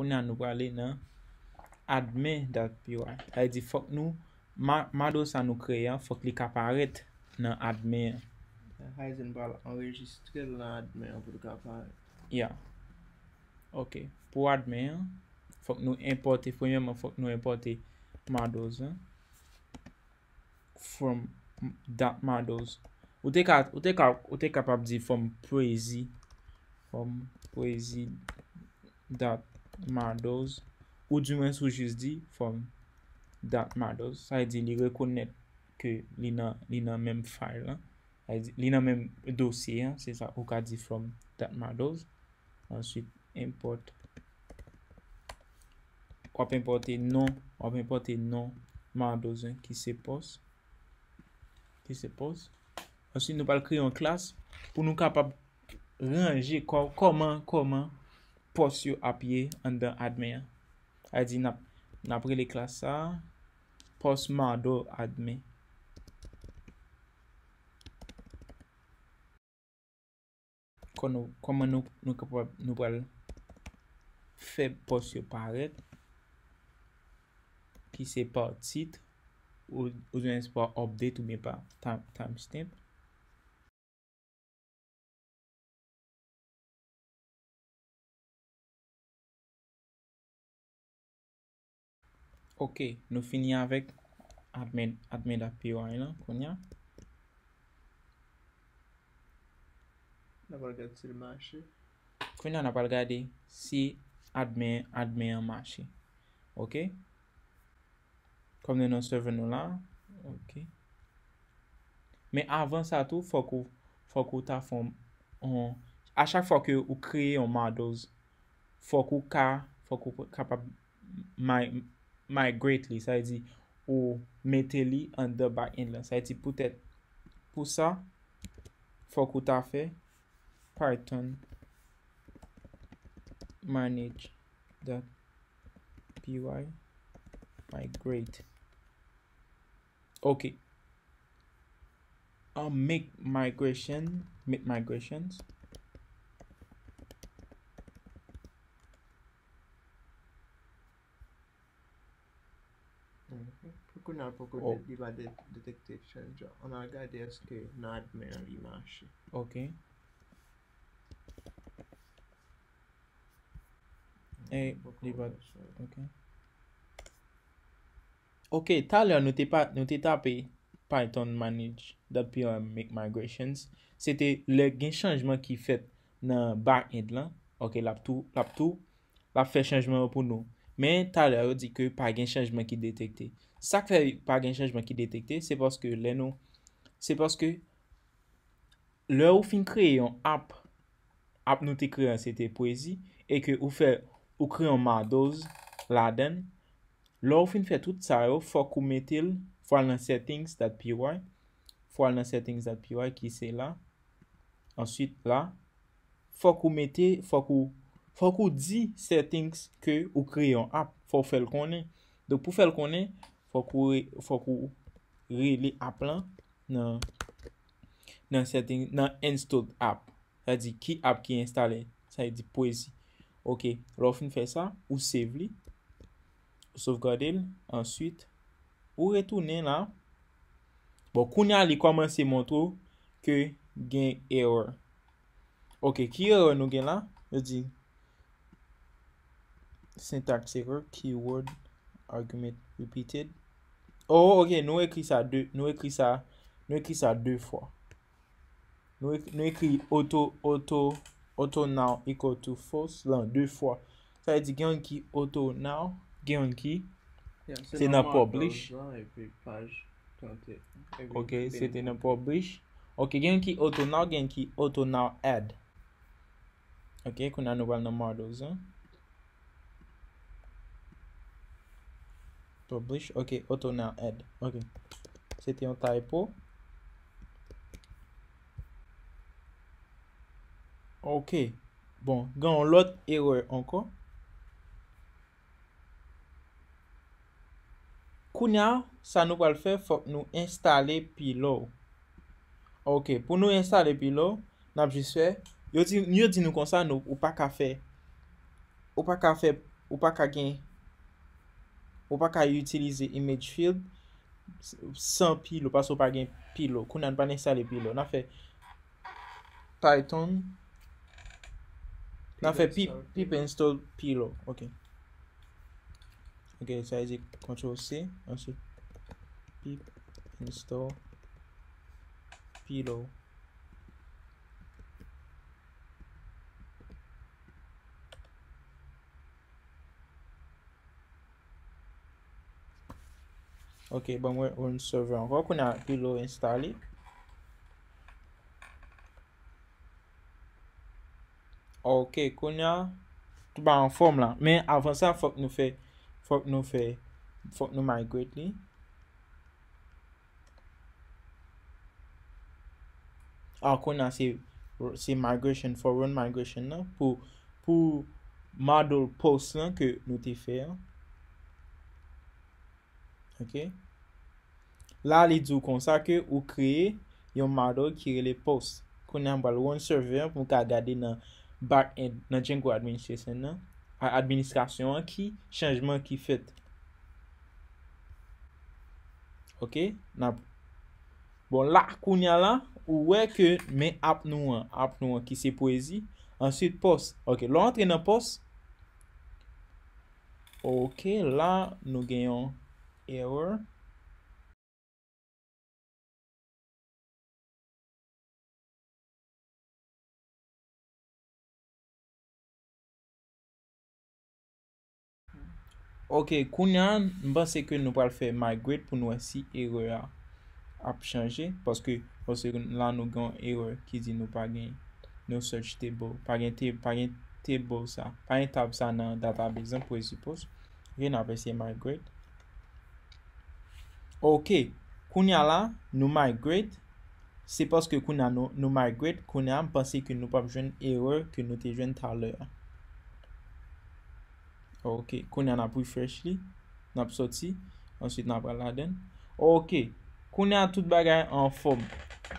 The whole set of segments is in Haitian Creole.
pou nan nou gwa li nan admin.py. Hay di fok nou, mados an nou kre ya, fok li kaparet nan admin. Hay zin ba, anwejist kwen nan admin apou di kaparet. Ya. Ok. Pou admin, fok nou importe, fok nou importe mados. From dot mados. Ou te kapap zi from proezi. From proezi dot ma doz ou di men sou jiz di from dat ma doz sa yi di li rekonet ke li nan men fay la li nan men dosye se sa ou ka di from dat ma doz answit import kwa pe importe non kwa pe importe non ma doz ki se pos ki se pos answit nou pal kri yon klas pou nou kapab range kwa koman koman pos yo apye an den admè. A di na prele klasa posman do admè. Koman nou nou pral fe pos yo paret ki se pa tit ou jen se pa obdet ou mi pa tamstip. Ok, nou finye avèk admin apiwa e lan. Koun ya. Napa lgade si lmarchi. Koun ya, napa lgade si admin apiwa lmarchi. Ok. Komne nou seve nou la. Ok. Me avan sa tou, fòkou fòkou ta fòm. A chak fòkou ou kreye yon madouz. Fòkou ka fòkou kapab fòkou Migrate li, sa yi e di ou meteli an de ba in lan. Sa yi e di putet pou sa, fok ou ta fe. Python manage.py migrate. Ok. A make migration, make migrations. Fokou nan fokou li va detekte chanjou. On al gade eske nad men al imaj. Ok. E, li va. Ok. Ok, taler nou te tape Python Manage.pm make migrations. Sete le gen chanjman ki fet nan bar end lan. Ok, lap tou. Lap tou. Lap fe chanjman pou nou. Ok. men taler di ke pa gen chanjman ki detekte. Sak fe pa gen chanjman ki detekte, se poske leno, se poske, le ou fin kreye yon app, app nou te kreye an CT Poesie, e ke ou kreye yon Mardoz, Laden, le ou fin fe tout sa yo, fok ou metil, fwa nan settings dat piwoy, fwa nan settings dat piwoy ki se la, answit la, fok ou meti, fok ou, Fok ou di settings ke ou kreye an ap, fok ou fel konen. Don pou fel konen, fok ou re le ap lan nan install ap. Sa di ki ap ki installe, sa di poesi. Ok, lor fin fe sa, ou save li. Osof gade l, answit. Ou retounen la. Bon, kounen li komanse mwotro ke gen error. Ok, ki error nou gen la? Yo di... Syntaksever, keyword, argument, repeated Oh, ok, nou ekri sa Nou ekri sa Nou ekri sa 2 fwa Nou ekri auto Auto now equal to false 2 fwa Sa e di gen ki auto now Gen ki Se na publish Ok, se te na publish Ok, gen ki auto now Gen ki auto now add Ok, kon anouvel nan mar dosan ok, auto now add ok, se te yon taypo ok, bon gen yon lot eror anko kou nya, sa nou wale fe fok nou instale pilou ok, pou nou instale pilou nap jiswe, yo di nou konsa nou, ou pa ka fe ou pa ka fe, ou pa ka gen Ou pa ka yu itilize image field San pilou Pas ou pa gen pilou Kou nan pa nesale pilou Nan fe Python Nan fe pip install pilou Ok Ok, sa e di Ctrl C Ansou Pip install Pilou Ok, ba bon, mwen roun server an. Ok, kon a pilou install li. Ok, kon a... Tupan an form lan. Men avansan fok nou fe, fok nou fe, fok nou migrate li. Ok, kon a si migration, foreign migration nan. Po model post lan ke nou ti fe an. La li djou konsa ke ou kreye yon mardol kirele pos. Kou nyan bal won server pou ka gade nan Django administration ki chanjman ki fet. Ok, bon la kou nyan la ou weke men ap nou an. Ap nou an ki se poezi. Ansyit pos. Ok, lo antre nan pos. Ok, la nou genyon pos. Error Ok, koun yan Mban seke nou pal fe migrate Poun wensi error a A p chanje, poske La nou gen error ki di nou pal gen Nou search table Pal gen table sa Pal gen tab sa nan database an Rien apese migrate Ok, koun ya la, nou migrate, se paske koun ya nou migrate, koun ya anpase ke nou pap jwen eror ke nou te jwen taler. Ok, koun ya nanpouy fresh li, nanp sou ti, answit nanpouy la den. Ok, koun ya tout bagay an fom,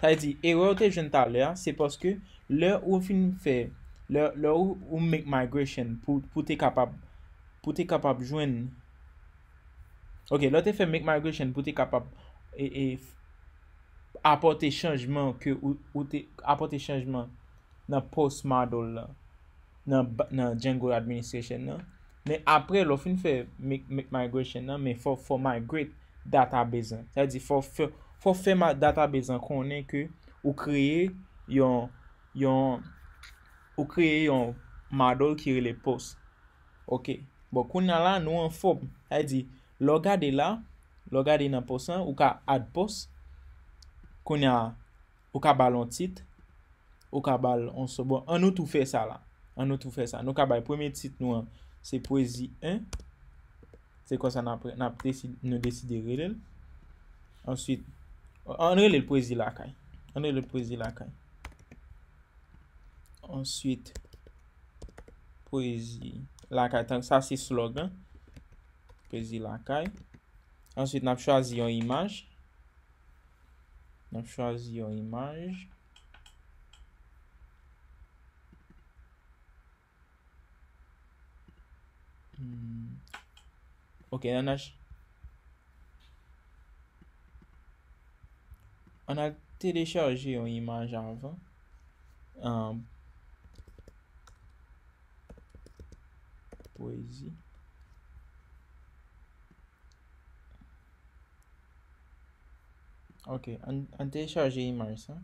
ta y di, eror te jwen taler, se paske le ou fin fè, le ou ou make migration pou te kapab jwen eror. Ok, lò te fe make migration pou te kapab e, e, apote chanjman nan post model nan Django administration nan. Men apre lò fin fe make migration nan, men fò fò migrate database nan. Fò fò fè database nan konen ki ou kreye yon model ki re le post. Ok, bò bon, koun nan lan nou an fòp, lè di... Logade la, logade nan posan, ou ka ad pos, kon ya, ou ka balon tit, ou ka balon sobon. An nou tou fe sa la, an nou tou fe sa. Nou ka balon, pweme tit nou an, se poezi 1, se konsa nan ap desi de rilel. An suite, an rilel poezi lakay, an rilel poezi lakay. An suite, poezi lakay, tan sa se slogan. Poezi la kay. Ansewit nap chwa zi yon imaj. Nap chwa zi yon imaj. Hmm. Ok, anaj. Anaj te deche yo zi yon imaj anva. Um, Poezi. Ok, An antes Marcia. Né?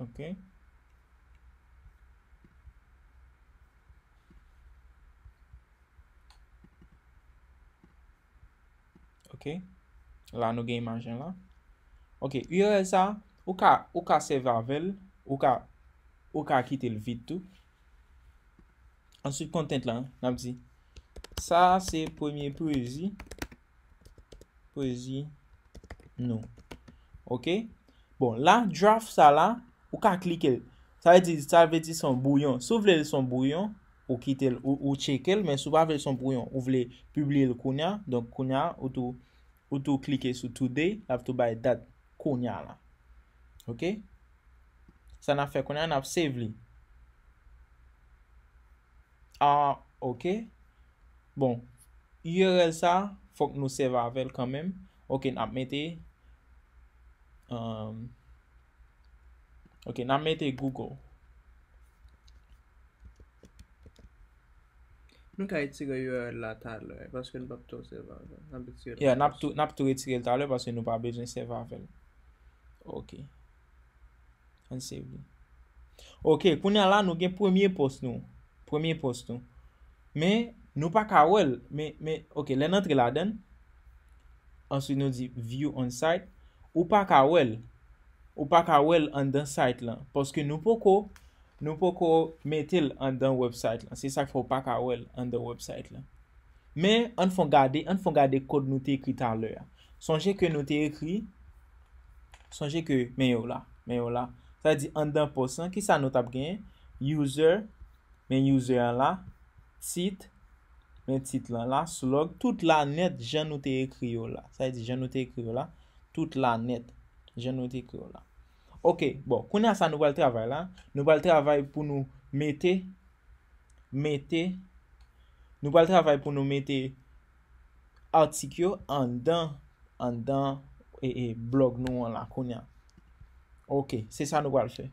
Ok. Ok. Lá no game margin lá. Ok, USA Ou ka, ou ka seve avel. Ou ka, ou ka kite l vide tou. Ansyp kontent lan, nabzi. Sa, se pwemyen poezi. Poezi nou. Ok. Bon, la, draft sa la. Ou ka klike l. Sa ve di, sa ve di son bouyon. Sou vle son bouyon. Ou kite l, ou cheke l. Men sou pa ve son bouyon. Ou vle publie l kounia. Donk kounia, ou tou, ou tou klike sou today. You have to buy that kounia la. Ok, sa na fe konye an ap save li. Ah, ok, bon, URL sa fok nou save avel kanmem. Ok, an ap meti, um, ok, an ap meti Google. Nou ka etsige URL la talwe, eh, paske nou pa ptou save avel. Ya, nap tou etsige talwe, eh, paske nou pa ptou save avel. Ok. Ansevli. Ok. Kounen la nou gen premye post nou. Premye post nou. Men nou pa ka wel. Men, men, ok. Len antre la den. Ansevli nou di view on site. Ou pa ka wel. Ou pa ka wel an den site lan. Poske nou po ko, nou po ko metel an den website lan. Se sak fo pa ka wel an den website lan. Men an fon gade, an fon gade kod nou te ekri tan lè. Sanje ke nou te ekri. Sanje ke men yo la, men yo la. Sa yi di an dan posan. Ki sa nou tab gen? User. Men user an la. Sit. Men sit lan la. Slug. Tout la net jan nou te ekri yo la. Sa yi di jan nou te ekri yo la. Tout la net jan nou te ekri yo la. Ok. Bon. Kounen sa nou bal travay la. Nou bal travay pou nou mette. Mette. Nou bal travay pou nou mette. Artikyo an dan. An dan. E blog nou an la. Kounen. Ok, se sa nou gwa rse.